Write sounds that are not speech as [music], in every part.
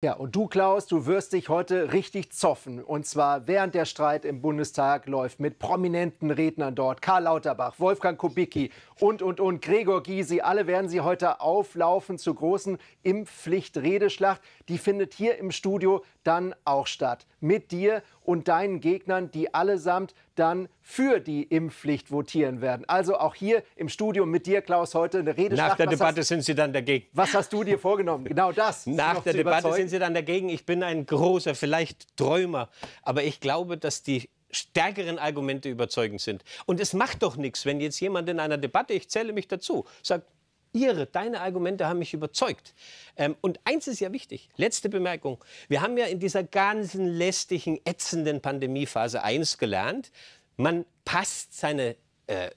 Ja, und du, Klaus, du wirst dich heute richtig zoffen. Und zwar während der Streit im Bundestag läuft mit prominenten Rednern dort. Karl Lauterbach, Wolfgang Kubicki und, und, und, Gregor Gysi. Alle werden sie heute auflaufen zur großen Impfpflicht-Redeschlacht. Die findet hier im Studio dann auch statt. Mit dir und deinen Gegnern, die allesamt dann für die Impfpflicht votieren werden. Also auch hier im Studio mit dir, Klaus, heute eine Rede. Nach der was Debatte hast, sind Sie dann dagegen. Was hast du dir vorgenommen? Genau das. Nach der Debatte überzeugen. sind Sie dann dagegen. Ich bin ein großer, vielleicht Träumer, aber ich glaube, dass die stärkeren Argumente überzeugend sind. Und es macht doch nichts, wenn jetzt jemand in einer Debatte, ich zähle mich dazu, sagt, Ihre, deine Argumente haben mich überzeugt. Ähm, und eins ist ja wichtig, letzte Bemerkung. Wir haben ja in dieser ganzen lästigen, ätzenden Pandemiephase eins gelernt, man passt seine äh,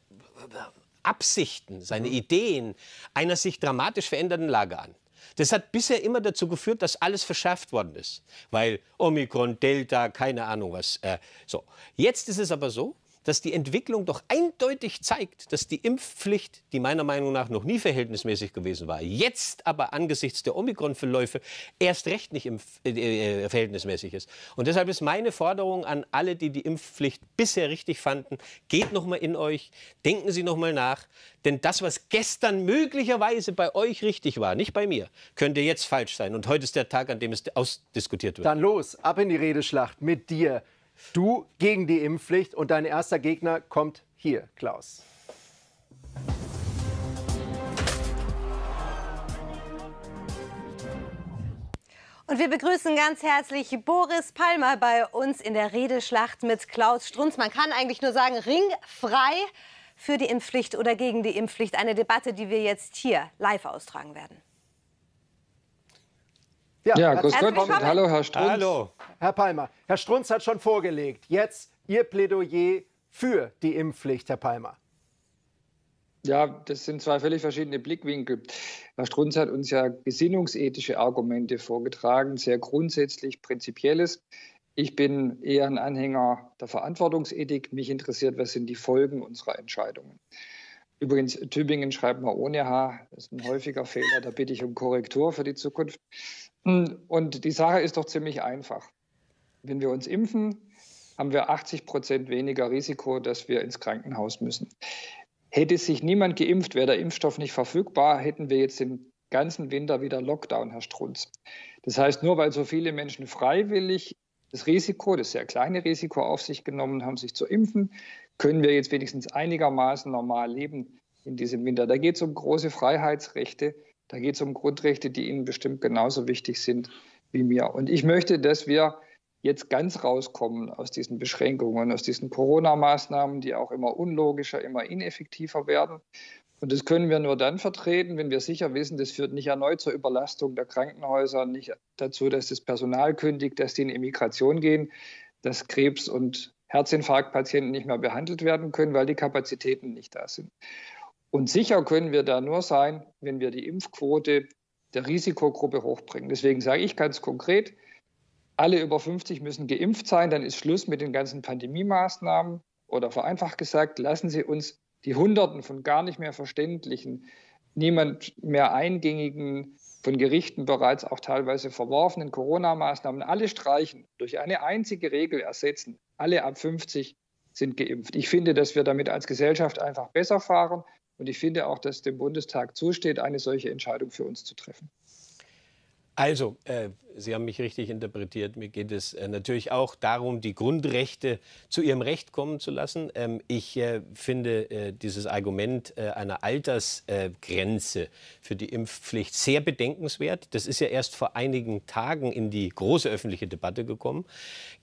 Absichten, seine mhm. Ideen einer sich dramatisch verändernden Lage an. Das hat bisher immer dazu geführt, dass alles verschärft worden ist, weil Omikron, Delta, keine Ahnung was. Äh, so, jetzt ist es aber so, dass die Entwicklung doch eindeutig zeigt, dass die Impfpflicht, die meiner Meinung nach noch nie verhältnismäßig gewesen war, jetzt aber angesichts der Omikron-Verläufe erst recht nicht äh, äh, verhältnismäßig ist. Und deshalb ist meine Forderung an alle, die die Impfpflicht bisher richtig fanden, geht noch mal in euch, denken Sie noch mal nach, denn das, was gestern möglicherweise bei euch richtig war, nicht bei mir, könnte jetzt falsch sein. Und heute ist der Tag, an dem es ausdiskutiert wird. Dann los, ab in die Redeschlacht mit dir. Du gegen die Impfpflicht und dein erster Gegner kommt hier, Klaus. Und wir begrüßen ganz herzlich Boris Palmer bei uns in der Redeschlacht mit Klaus Strunz. Man kann eigentlich nur sagen, ringfrei für die Impfpflicht oder gegen die Impfpflicht. Eine Debatte, die wir jetzt hier live austragen werden. Ja, ja grüß Gott. Willkommen. Hallo, Herr Strunz. Hallo. Herr Palmer, Herr Strunz hat schon vorgelegt. Jetzt Ihr Plädoyer für die Impfpflicht, Herr Palmer. Ja, das sind zwei völlig verschiedene Blickwinkel. Herr Strunz hat uns ja gesinnungsethische Argumente vorgetragen, sehr grundsätzlich Prinzipielles. Ich bin eher ein Anhänger der Verantwortungsethik. Mich interessiert, was sind die Folgen unserer Entscheidungen. Übrigens, Tübingen schreibt man ohne H. Das ist ein häufiger Fehler. Da bitte ich um Korrektur für die Zukunft. Und die Sache ist doch ziemlich einfach. Wenn wir uns impfen, haben wir 80 Prozent weniger Risiko, dass wir ins Krankenhaus müssen. Hätte sich niemand geimpft, wäre der Impfstoff nicht verfügbar, hätten wir jetzt den ganzen Winter wieder Lockdown, Herr Strunz. Das heißt, nur weil so viele Menschen freiwillig das Risiko, das sehr kleine Risiko auf sich genommen haben, sich zu impfen, können wir jetzt wenigstens einigermaßen normal leben in diesem Winter. Da geht es um große Freiheitsrechte da geht es um Grundrechte, die Ihnen bestimmt genauso wichtig sind wie mir. Und ich möchte, dass wir jetzt ganz rauskommen aus diesen Beschränkungen, aus diesen Corona-Maßnahmen, die auch immer unlogischer, immer ineffektiver werden. Und das können wir nur dann vertreten, wenn wir sicher wissen, das führt nicht erneut zur Überlastung der Krankenhäuser, nicht dazu, dass das Personal kündigt, dass die in Emigration gehen, dass Krebs- und Herzinfarktpatienten nicht mehr behandelt werden können, weil die Kapazitäten nicht da sind. Und sicher können wir da nur sein, wenn wir die Impfquote der Risikogruppe hochbringen. Deswegen sage ich ganz konkret, alle über 50 müssen geimpft sein, dann ist Schluss mit den ganzen Pandemie-Maßnahmen. Oder vereinfacht gesagt, lassen Sie uns die Hunderten von gar nicht mehr verständlichen, niemand mehr eingängigen, von Gerichten bereits auch teilweise verworfenen Corona-Maßnahmen alle streichen, durch eine einzige Regel ersetzen. Alle ab 50 sind geimpft. Ich finde, dass wir damit als Gesellschaft einfach besser fahren und ich finde auch, dass dem Bundestag zusteht, eine solche Entscheidung für uns zu treffen. Also, äh, Sie haben mich richtig interpretiert. Mir geht es äh, natürlich auch darum, die Grundrechte zu ihrem Recht kommen zu lassen. Ähm, ich äh, finde äh, dieses Argument äh, einer Altersgrenze für die Impfpflicht sehr bedenkenswert. Das ist ja erst vor einigen Tagen in die große öffentliche Debatte gekommen.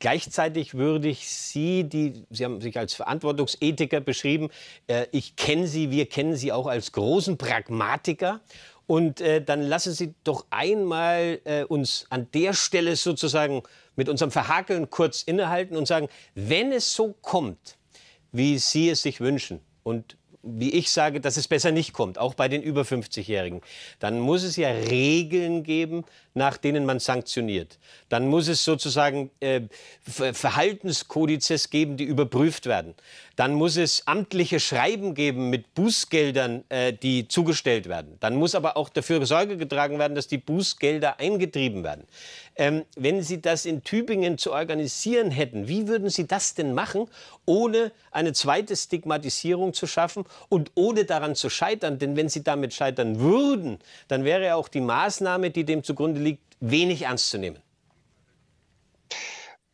Gleichzeitig würde ich Sie, die Sie haben sich als Verantwortungsethiker beschrieben, äh, ich kenne Sie, wir kennen Sie auch als großen Pragmatiker. Und äh, dann lassen Sie doch einmal äh, uns an der Stelle sozusagen mit unserem Verhakeln kurz innehalten und sagen, wenn es so kommt, wie Sie es sich wünschen und wie ich sage, dass es besser nicht kommt, auch bei den über 50-Jährigen, dann muss es ja Regeln geben, nach denen man sanktioniert. Dann muss es sozusagen äh, Verhaltenskodizes geben, die überprüft werden. Dann muss es amtliche Schreiben geben mit Bußgeldern, äh, die zugestellt werden. Dann muss aber auch dafür Sorge getragen werden, dass die Bußgelder eingetrieben werden. Ähm, wenn Sie das in Tübingen zu organisieren hätten, wie würden Sie das denn machen, ohne eine zweite Stigmatisierung zu schaffen und ohne daran zu scheitern. Denn wenn sie damit scheitern würden, dann wäre auch die Maßnahme, die dem zugrunde liegt, wenig ernst zu nehmen.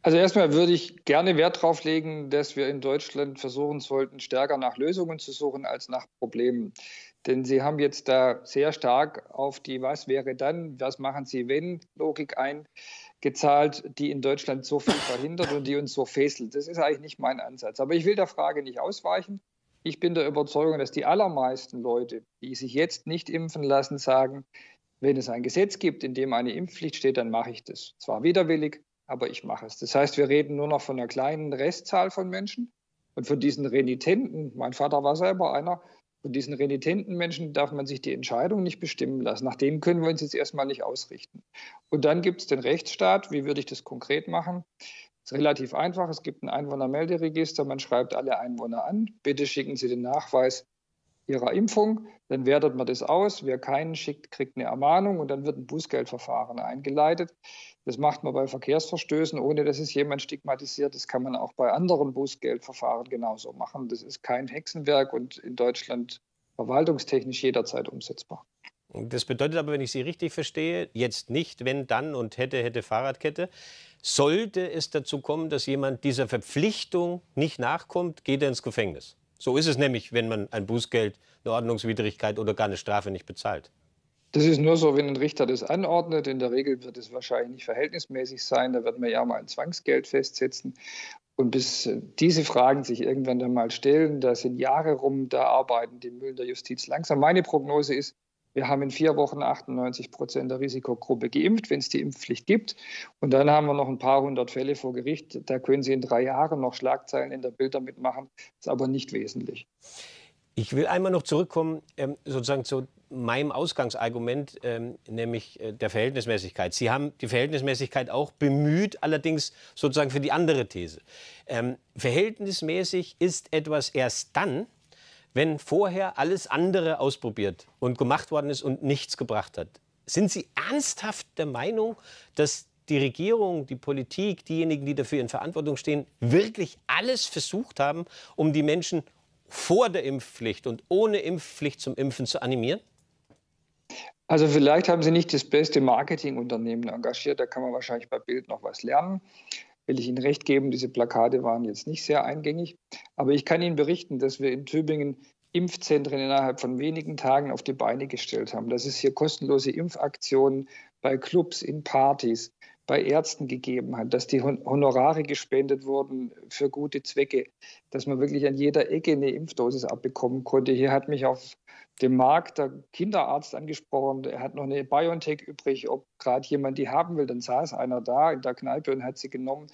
Also erstmal würde ich gerne Wert darauf legen, dass wir in Deutschland versuchen sollten, stärker nach Lösungen zu suchen als nach Problemen. Denn Sie haben jetzt da sehr stark auf die Was wäre dann, was machen Sie wenn Logik eingezahlt, die in Deutschland so viel verhindert und die uns so fesselt. Das ist eigentlich nicht mein Ansatz. Aber ich will der Frage nicht ausweichen. Ich bin der Überzeugung, dass die allermeisten Leute, die sich jetzt nicht impfen lassen, sagen, wenn es ein Gesetz gibt, in dem eine Impfpflicht steht, dann mache ich das. Zwar widerwillig, aber ich mache es. Das heißt, wir reden nur noch von einer kleinen Restzahl von Menschen. Und von diesen renitenten, mein Vater war selber einer, von diesen renitenten Menschen darf man sich die Entscheidung nicht bestimmen lassen. Nach denen können wir uns jetzt erstmal nicht ausrichten. Und dann gibt es den Rechtsstaat. Wie würde ich das konkret machen? Ist relativ einfach. Es gibt ein Einwohnermelderegister. Man schreibt alle Einwohner an. Bitte schicken Sie den Nachweis Ihrer Impfung. Dann wertet man das aus. Wer keinen schickt, kriegt eine Ermahnung und dann wird ein Bußgeldverfahren eingeleitet. Das macht man bei Verkehrsverstößen, ohne dass es jemand stigmatisiert. Das kann man auch bei anderen Bußgeldverfahren genauso machen. Das ist kein Hexenwerk und in Deutschland verwaltungstechnisch jederzeit umsetzbar. Das bedeutet aber, wenn ich Sie richtig verstehe, jetzt nicht, wenn dann und hätte, hätte Fahrradkette. Sollte es dazu kommen, dass jemand dieser Verpflichtung nicht nachkommt, geht er ins Gefängnis. So ist es nämlich, wenn man ein Bußgeld, eine Ordnungswidrigkeit oder gar eine Strafe nicht bezahlt. Das ist nur so, wenn ein Richter das anordnet. In der Regel wird es wahrscheinlich nicht verhältnismäßig sein. Da wird man ja mal ein Zwangsgeld festsetzen. Und bis diese Fragen sich irgendwann dann mal stellen, da sind Jahre rum, da arbeiten die Mühlen der Justiz langsam. Meine Prognose ist, wir haben in vier Wochen 98 Prozent der Risikogruppe geimpft, wenn es die Impfpflicht gibt. Und dann haben wir noch ein paar hundert Fälle vor Gericht. Da können Sie in drei Jahren noch Schlagzeilen in der Bild damit machen. Ist aber nicht wesentlich. Ich will einmal noch zurückkommen, ähm, sozusagen zu meinem Ausgangsargument, ähm, nämlich äh, der Verhältnismäßigkeit. Sie haben die Verhältnismäßigkeit auch bemüht, allerdings sozusagen für die andere These. Ähm, verhältnismäßig ist etwas erst dann, wenn vorher alles andere ausprobiert und gemacht worden ist und nichts gebracht hat? Sind Sie ernsthaft der Meinung, dass die Regierung, die Politik, diejenigen, die dafür in Verantwortung stehen, wirklich alles versucht haben, um die Menschen vor der Impfpflicht und ohne Impfpflicht zum Impfen zu animieren? Also vielleicht haben Sie nicht das beste Marketingunternehmen engagiert, da kann man wahrscheinlich bei Bild noch was lernen will ich Ihnen recht geben, diese Plakate waren jetzt nicht sehr eingängig. Aber ich kann Ihnen berichten, dass wir in Tübingen Impfzentren innerhalb von wenigen Tagen auf die Beine gestellt haben, Das ist hier kostenlose Impfaktionen bei Clubs, in Partys, bei Ärzten gegeben hat, dass die Honorare gespendet wurden für gute Zwecke, dass man wirklich an jeder Ecke eine Impfdosis abbekommen konnte. Hier hat mich auf dem Markt der Kinderarzt angesprochen, er hat noch eine BioNTech übrig, ob gerade jemand die haben will, dann saß einer da in der Kneipe und hat sie genommen.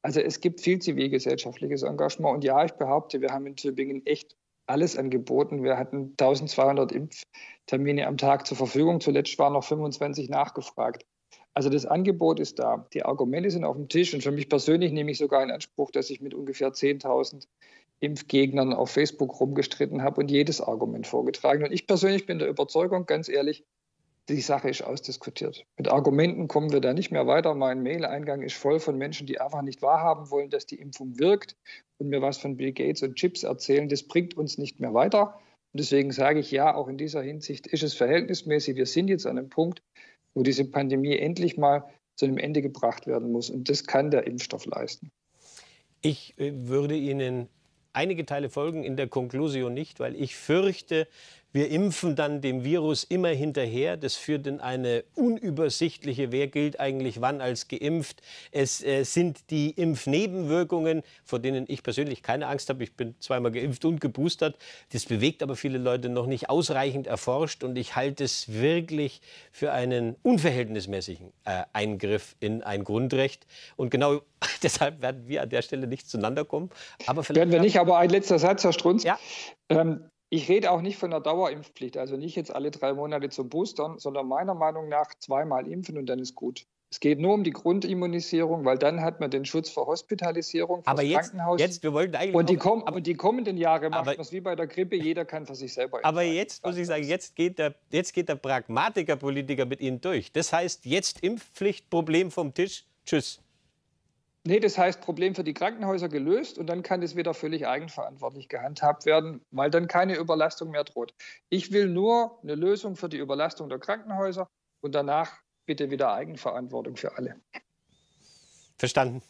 Also es gibt viel zivilgesellschaftliches Engagement und ja, ich behaupte, wir haben in Tübingen echt alles angeboten. Wir hatten 1200 Impftermine am Tag zur Verfügung. Zuletzt waren noch 25 nachgefragt. Also das Angebot ist da, die Argumente sind auf dem Tisch und für mich persönlich nehme ich sogar in Anspruch, dass ich mit ungefähr 10.000 Impfgegnern auf Facebook rumgestritten habe und jedes Argument vorgetragen. Und ich persönlich bin der Überzeugung, ganz ehrlich, die Sache ist ausdiskutiert. Mit Argumenten kommen wir da nicht mehr weiter. Mein Mail-Eingang ist voll von Menschen, die einfach nicht wahrhaben wollen, dass die Impfung wirkt und mir was von Bill Gates und Chips erzählen. Das bringt uns nicht mehr weiter. Und deswegen sage ich ja, auch in dieser Hinsicht ist es verhältnismäßig. Wir sind jetzt an einem Punkt, wo diese Pandemie endlich mal zu einem Ende gebracht werden muss. Und das kann der Impfstoff leisten. Ich äh, würde Ihnen einige Teile folgen, in der Konklusion nicht, weil ich fürchte, wir impfen dann dem Virus immer hinterher. Das führt in eine unübersichtliche, wer gilt eigentlich wann als geimpft. Es äh, sind die Impfnebenwirkungen, vor denen ich persönlich keine Angst habe. Ich bin zweimal geimpft und geboostert. Das bewegt aber viele Leute noch nicht ausreichend erforscht. Und ich halte es wirklich für einen unverhältnismäßigen äh, Eingriff in ein Grundrecht. Und genau [laughs] deshalb werden wir an der Stelle nicht zueinander kommen. Aber vielleicht werden wir nicht, aber ein letzter Satz, Herr Strunz. Ja. Ähm, ich rede auch nicht von einer Dauerimpfpflicht, also nicht jetzt alle drei Monate zum Boostern, sondern meiner Meinung nach zweimal impfen und dann ist gut. Es geht nur um die Grundimmunisierung, weil dann hat man den Schutz vor Hospitalisierung, vor Krankenhaus. Jetzt, wir wollten eigentlich und, die, komm, aber, und die kommenden Jahre macht man es wie bei der Grippe, jeder kann für sich selber. impfen. Aber jetzt muss ich sagen, jetzt geht der, jetzt geht der Pragmatiker-Politiker mit Ihnen durch. Das heißt, jetzt Impfpflichtproblem vom Tisch, tschüss. Nee, das heißt, Problem für die Krankenhäuser gelöst und dann kann das wieder völlig eigenverantwortlich gehandhabt werden, weil dann keine Überlastung mehr droht. Ich will nur eine Lösung für die Überlastung der Krankenhäuser und danach bitte wieder Eigenverantwortung für alle. Verstanden.